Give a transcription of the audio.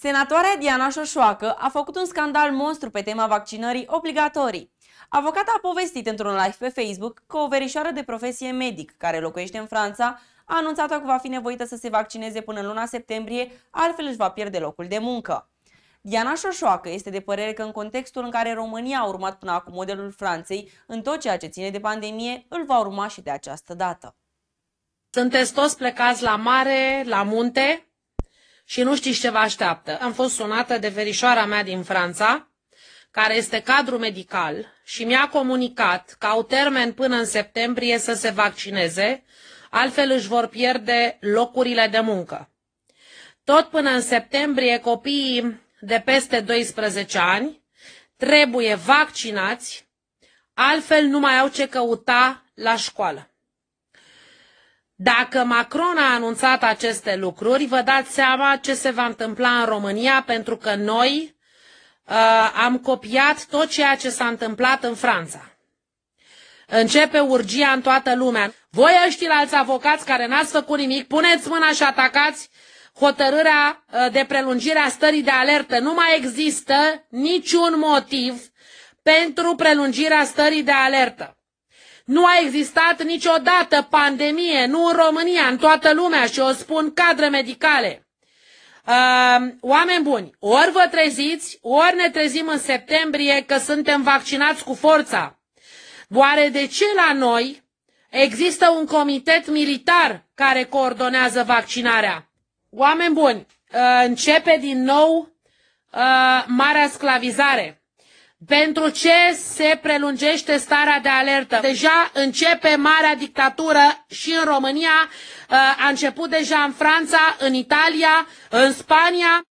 Senatoarea Diana Șoșoacă a făcut un scandal monstru pe tema vaccinării obligatorii. Avocata a povestit într-un live pe Facebook că o verișoară de profesie medic care locuiește în Franța a anunțat-o că va fi nevoită să se vaccineze până în luna septembrie, altfel își va pierde locul de muncă. Diana Șoșoacă este de părere că în contextul în care România a urmat până acum modelul Franței, în tot ceea ce ține de pandemie, îl va urma și de această dată. Sunteți toți plecați la mare, la munte, și nu știți ce vă așteaptă. Am fost sunată de verișoara mea din Franța, care este cadru medical și mi-a comunicat că au termen până în septembrie să se vaccineze, altfel își vor pierde locurile de muncă. Tot până în septembrie, copiii de peste 12 ani trebuie vaccinați, altfel nu mai au ce căuta la școală. Dacă Macron a anunțat aceste lucruri, vă dați seama ce se va întâmpla în România, pentru că noi uh, am copiat tot ceea ce s-a întâmplat în Franța. Începe urgia în toată lumea. Voi ăștia alți avocați care n-ați făcut nimic, puneți mâna și atacați hotărârea uh, de prelungire a stării de alertă. Nu mai există niciun motiv pentru prelungirea stării de alertă. Nu a existat niciodată pandemie, nu în România, în toată lumea și o spun cadre medicale. Uh, oameni buni, ori vă treziți, ori ne trezim în septembrie că suntem vaccinați cu forța. Oare de ce la noi există un comitet militar care coordonează vaccinarea? Oameni buni, uh, începe din nou uh, marea sclavizare. Pentru ce se prelungește starea de alertă? Deja începe marea dictatură și în România, uh, a început deja în Franța, în Italia, în Spania.